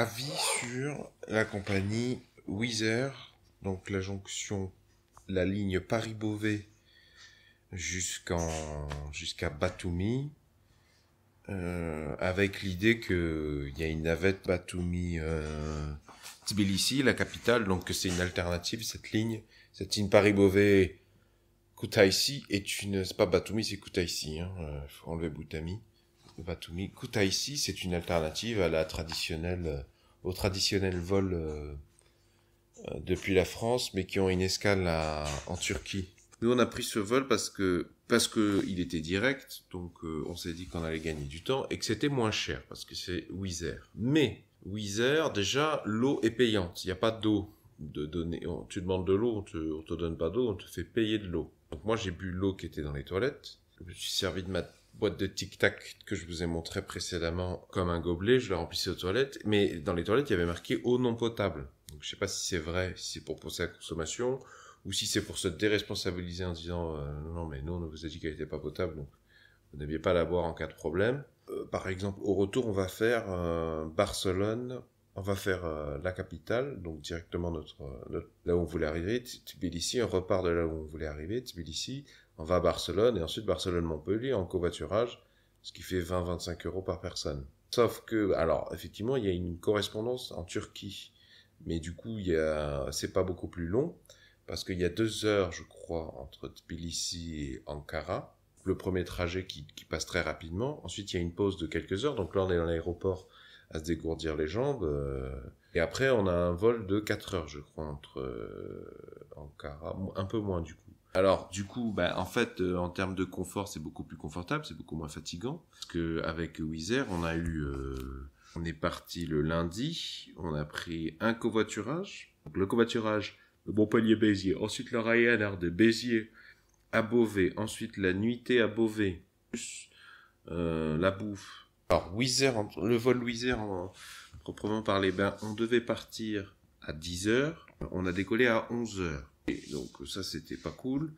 avis sur la compagnie Wither, donc la jonction, la ligne Paris-Beauvais jusqu'en jusqu'à Batumi, euh, avec l'idée qu'il y a une navette Batumi euh, Tbilisi, la capitale, donc que c'est une alternative cette ligne, cette ligne Paris-Beauvais. Kutaisi est une, c'est pas Batumi, c'est Kutaisi, hein, euh, faut enlever Boutami. Batumi. c'est une alternative à la traditionnelle, euh, au traditionnel vol euh, euh, depuis la France, mais qui ont une escale en Turquie. Nous, on a pris ce vol parce que parce que il était direct, donc on s'est dit qu'on allait gagner du temps et que c'était moins cher parce que c'est Wizz Air. Mais Wizz Air, déjà, l'eau est payante. Il n'y a pas d'eau de donner. tu demandes de l'eau, on te, te donne pas d'eau, on te fait payer de l'eau. Donc moi, j'ai bu l'eau qui était dans les toilettes. Je me suis servi de ma boîte de Tic Tac que je vous ai montré précédemment comme un gobelet, je la remplissais aux toilettes, mais dans les toilettes, il y avait marqué eau non potable. Donc je sais pas si c'est vrai, si c'est pour penser à la consommation, ou si c'est pour se déresponsabiliser en disant euh, non, mais nous, on vous a dit qu'elle n'était pas potable, donc vous n'aviez pas à la boire en cas de problème. Euh, par exemple, au retour, on va faire euh, Barcelone, on va faire la capitale, donc directement notre, là où on voulait arriver, Tbilisi, on repart de là où on voulait arriver, Tbilisi, on va à Barcelone et ensuite Barcelone-Montpellier en covoiturage, ce qui fait 20-25 euros par personne. Sauf que, alors, effectivement, il y a une correspondance en Turquie, mais du coup, il y a, c'est pas beaucoup plus long, parce qu'il y a deux heures, je crois, entre Tbilissi et Ankara. Le premier trajet qui, passe très rapidement. Ensuite, il y a une pause de quelques heures, donc là, on est dans l'aéroport à se dégourdir les jambes. Euh, et après, on a un vol de 4 heures, je crois, entre euh, Ankara, un peu moins du coup. Alors du coup, bah, en fait, euh, en termes de confort, c'est beaucoup plus confortable, c'est beaucoup moins fatigant. Parce qu'avec Wizz on a eu... Euh, on est parti le lundi, on a pris un covoiturage. le covoiturage, le Montpellier-Béziers, ensuite le Ryanair de Béziers à Beauvais, ensuite la nuitée à Beauvais, plus euh, la bouffe. Alors, Wizz le vol Wizz proprement parlé, ben, on devait partir à 10h, on a décollé à 11h donc ça, c'était pas cool.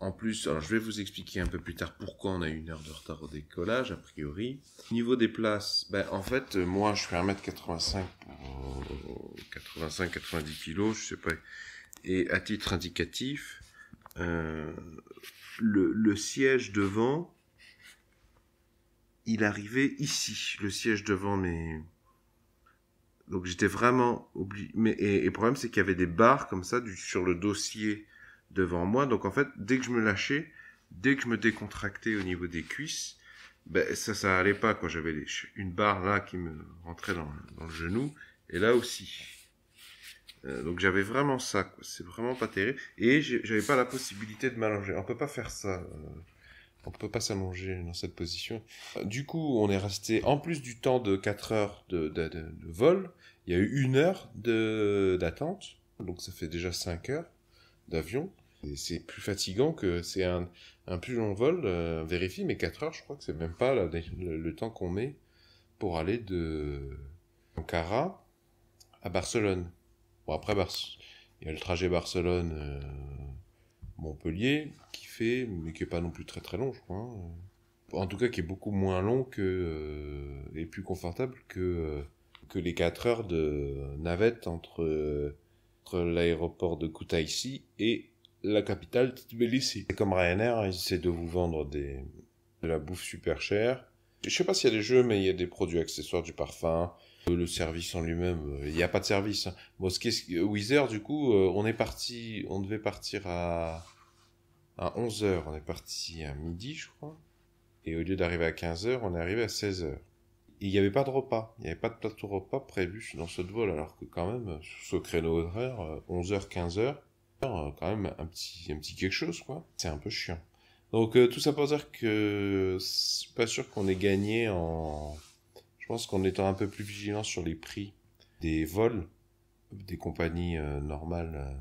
En plus, alors je vais vous expliquer un peu plus tard pourquoi on a une heure de retard au décollage, a priori. niveau des places, ben, en fait, euh, moi, je fais 1m85 85-90 kg, je sais pas. Et à titre indicatif, euh, le, le, siège devant, il arrivait ici. Le siège devant mais donc j'étais vraiment obligé. Mais, et, le problème, c'est qu'il y avait des barres comme ça du, sur le dossier devant moi. Donc en fait, dès que je me lâchais, dès que je me décontractais au niveau des cuisses, ben, ça, ça allait pas. Quand j'avais une barre là qui me rentrait dans, le genou, et là aussi. Euh, donc j'avais vraiment ça, c'est vraiment pas terrible. Et j'avais pas la possibilité de m'allonger. On peut pas faire ça. Euh, on peut pas s'allonger dans cette position. Du coup, on est resté, en plus du temps de 4 heures de, vol, il y a eu une heure d'attente. Donc ça fait déjà 5 heures d'avion. C'est plus fatigant que c'est un, un, plus long vol, euh, vérifie, mais 4 heures, je crois que c'est même pas le, temps qu'on met pour aller de Ankara à Barcelone. Bon, après, il y a le trajet Barcelone, euh, Montpellier, qui fait, mais qui est pas non plus très très long, je crois. Hein. En tout cas, qui est beaucoup moins long que, euh, et plus confortable que, euh, que les 4 heures de navette entre, entre l'aéroport de Kutaisi et la capitale Tbilisi. Et comme Ryanair, ils essaient de vous vendre des, de la bouffe super chère. Je sais pas s'il y a des jeux, mais il y a des produits accessoires, du parfum, euh, le service en lui-même, euh, il n'y a pas de service. Hein. Bon, ce qui est, Wither, du coup, euh, on est parti, on devait partir à, à 11h, on est parti à midi, je crois. Et au lieu d'arriver à 15h, on est arrivé à 16h. Il n'y avait pas de repas, il n'y avait pas de plateau repas prévu dans ce vol, alors que quand même, sur ce créneau horaire, 11h, 15h, quand même un petit, un petit quelque chose, quoi. C'est un peu chiant. Donc tout ça pour dire que C'est pas sûr qu'on ait gagné en je pense qu'en étant un peu plus vigilant sur les prix des vols des compagnies euh, normales,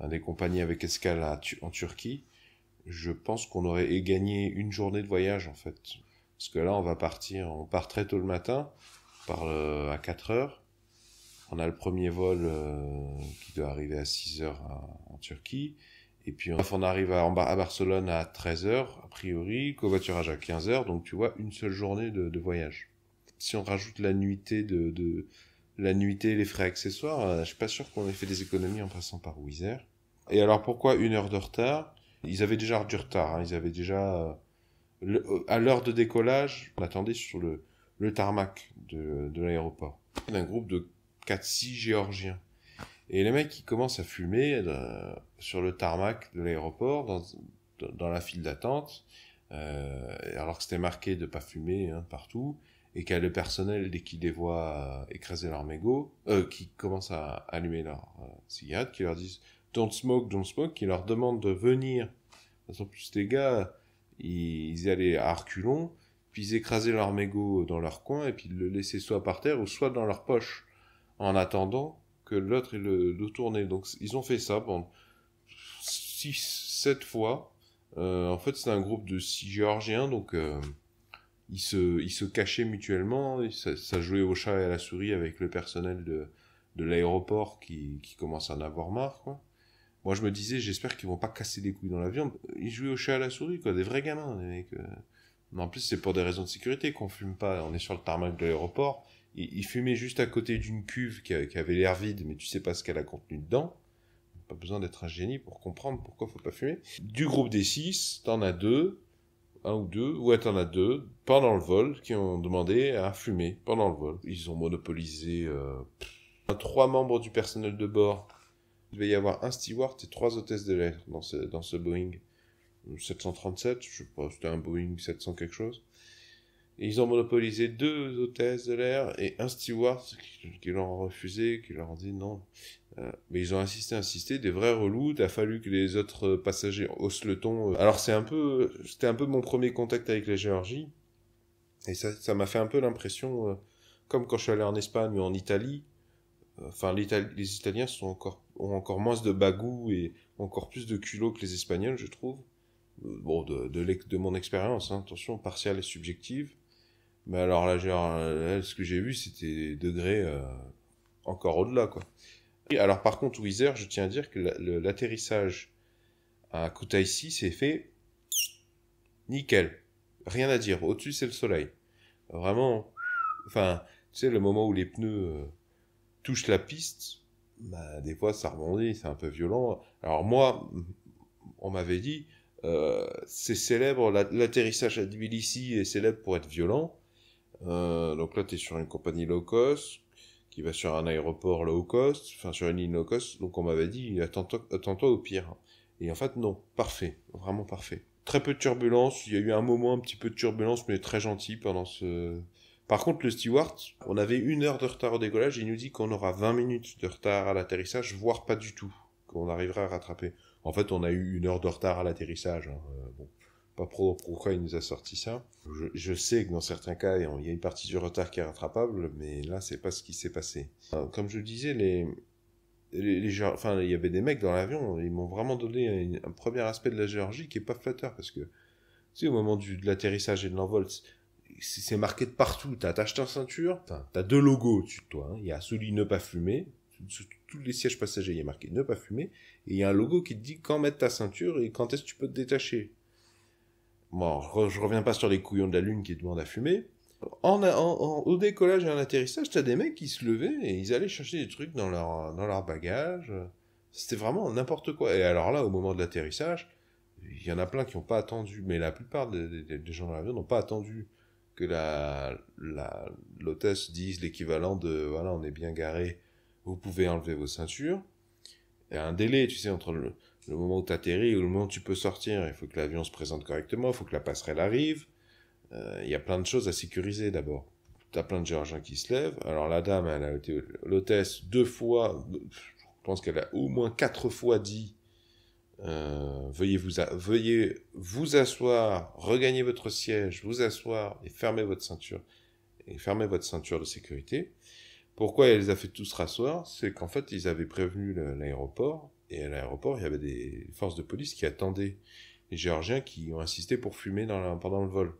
euh, des compagnies avec escale en Turquie, je pense qu'on aurait gagné une journée de voyage en fait. Parce que là, on va partir, on part très tôt le matin, on part euh, à 4 heures. On a le premier vol qui doit arriver à 6 heures en Turquie. Et puis on, arrive à, Barcelone à 13 h a priori, covoiturage à 15 heures. Donc tu vois, une seule journée de voyage si on rajoute la nuitée de, la nuitée et les frais accessoires, euh, je suis pas sûr qu'on ait fait des économies en passant par Wizz Et alors pourquoi une heure de retard Ils avaient déjà du retard, hein. ils avaient déjà euh, euh, à l'heure de décollage, on attendait sur le, tarmac de, l'aéroport d'un groupe de 4-6 géorgiens. Et les mecs, ils commencent à fumer sur le tarmac de l'aéroport, dans, la file d'attente, alors que c'était marqué de ne pas fumer hein, partout et a le personnel, dès qu'ils les voient euh, écraser leur mégot, euh, qui commencent à allumer leur euh, cigarette, qui leur disent don't smoke, don't smoke, qui leur demandent de venir. En plus, les gars, ils, allaient à reculons, puis ils écrasaient leur mégot dans leur coin, et puis ils le laissaient soit par terre ou soit dans leur poche, en attendant que l'autre le, le tourner. Donc, ils ont fait ça pendant 6, 7 fois. Euh, en fait, c'est un groupe de 6 Géorgiens, donc... Euh, ils se, ils se cachaient mutuellement, hein, ça, ça, jouait au chat et à la souris avec le personnel de, de l'aéroport qui, qui commence à en avoir marre, quoi. Moi, je me disais, j'espère qu'ils vont pas casser des couilles dans l'avion. Ils jouaient au chat à la souris, quoi, des vrais gamins, les mecs. Euh. en plus, c'est pour des raisons de sécurité qu'on fume pas. On est sur le tarmac de l'aéroport. Ils, ils, fumaient juste à côté d'une cuve qui, qui avait l'air vide, mais tu sais pas ce qu'elle a contenu dedans. Pas besoin d'être un génie pour comprendre pourquoi faut pas fumer. Du groupe des six, t'en as deux un ou deux, ouais, t'en as deux, pendant le vol, qui ont demandé à fumer pendant le vol. Ils ont monopolisé euh, trois membres du personnel de bord. Il devait y avoir un steward et trois hôtesses de l'air dans ce, dans ce Boeing 737, je sais pas, c'était un Boeing 700 quelque chose. Ils ont monopolisé deux hôtesses de l'air et un steward qui, leur ont refusé, qui leur ont dit non. Euh, mais ils ont insisté, insisté, des vrais relous. Il a fallu que les autres passagers haussent le ton. Euh, alors c'est un peu, c'était un peu mon premier contact avec la Géorgie. Et ça, ça m'a fait un peu l'impression, euh, comme quand je suis allé en Espagne ou en Italie. Enfin, les Italiens sont encore, ont encore moins de bagou et encore plus de culot que les Espagnols, je trouve. Bon, de, de, de mon expérience, hein, attention, partielle et subjective. Mais alors là, genre, euh, ce que j'ai vu, c'était degré euh, encore au-delà, quoi. Alors par contre, Wizard je tiens à dire que l'atterrissage à Kutaisi s'est fait nickel. Rien à dire. Au-dessus, c'est le soleil. Vraiment. Enfin, tu sais, le moment où les pneus euh, touchent la piste, bah, des fois, ça rebondit, c'est un peu violent. Alors moi, on m'avait dit, c'est célèbre, l'atterrissage à ici est célèbre pour être violent. Euh, donc là, tu sur une compagnie low cost qui va sur un aéroport low cost, enfin sur une ligne low cost. Donc on m'avait dit, attends-toi au pire. Et en fait, non, parfait, vraiment parfait. Très peu de turbulence, il y a eu un moment un petit peu de turbulence, mais très gentil pendant ce... Par contre, le steward, on avait une heure de retard au décollage, il nous dit qu'on aura 20 minutes de retard à l'atterrissage, voire pas du tout, qu'on arrivera à rattraper. En fait, on a eu une heure de retard à l'atterrissage. Hein. Euh, bon pas pourquoi il nous a sorti ça. Je, sais que dans certains cas, il y a une partie du retard qui est rattrapable, mais là, c'est pas ce qui s'est passé. Euh, comme je disais, les, les, enfin, il y avait des mecs dans l'avion, ils m'ont vraiment donné un, premier aspect de la Géorgie qui est pas flatteur parce que, tu sais, au moment du, de l'atterrissage et de l'envol, c'est marqué de partout. T'attaches ta ceinture, t'as deux logos au-dessus de toi. Hein. Il y a celui ne pas fumer, tous les sièges passagers, il y a marqué ne pas fumer, et il y a un logo qui te dit quand mettre ta ceinture et quand est-ce que tu peux te détacher. Bon, je reviens pas sur les couillons de la Lune qui demandent à fumer. En, en, au décollage et en atterrissage, t'as des mecs qui se levaient et ils allaient chercher des trucs dans leur, dans leur bagage. C'était vraiment n'importe quoi. Et alors là, au moment de l'atterrissage, il y en a plein qui n'ont pas attendu, mais la plupart des, gens dans l'avion n'ont pas attendu que la l'hôtesse dise l'équivalent de voilà, on est bien garé, vous pouvez enlever vos ceintures. Il y a un délai, tu sais, entre le, le moment où tu atterris ou le moment où tu peux sortir. Il faut que l'avion se présente correctement, il faut que la passerelle arrive. Euh, il y a plein de choses à sécuriser d'abord. Tu as plein de Géorgiens qui se lèvent. Alors la dame, elle a été l'hôtesse deux fois, je pense qu'elle a au moins quatre fois dit euh, veuillez, vous veuillez vous asseoir, regagnez votre siège, vous asseoir et fermer votre ceinture. Et fermez votre ceinture de sécurité. Pourquoi elle les a fait tous rasseoir C'est qu'en fait, ils avaient prévenu l'aéroport et à l'aéroport, il y avait des forces de police qui attendaient les Géorgiens qui ont insisté pour fumer dans pendant le vol.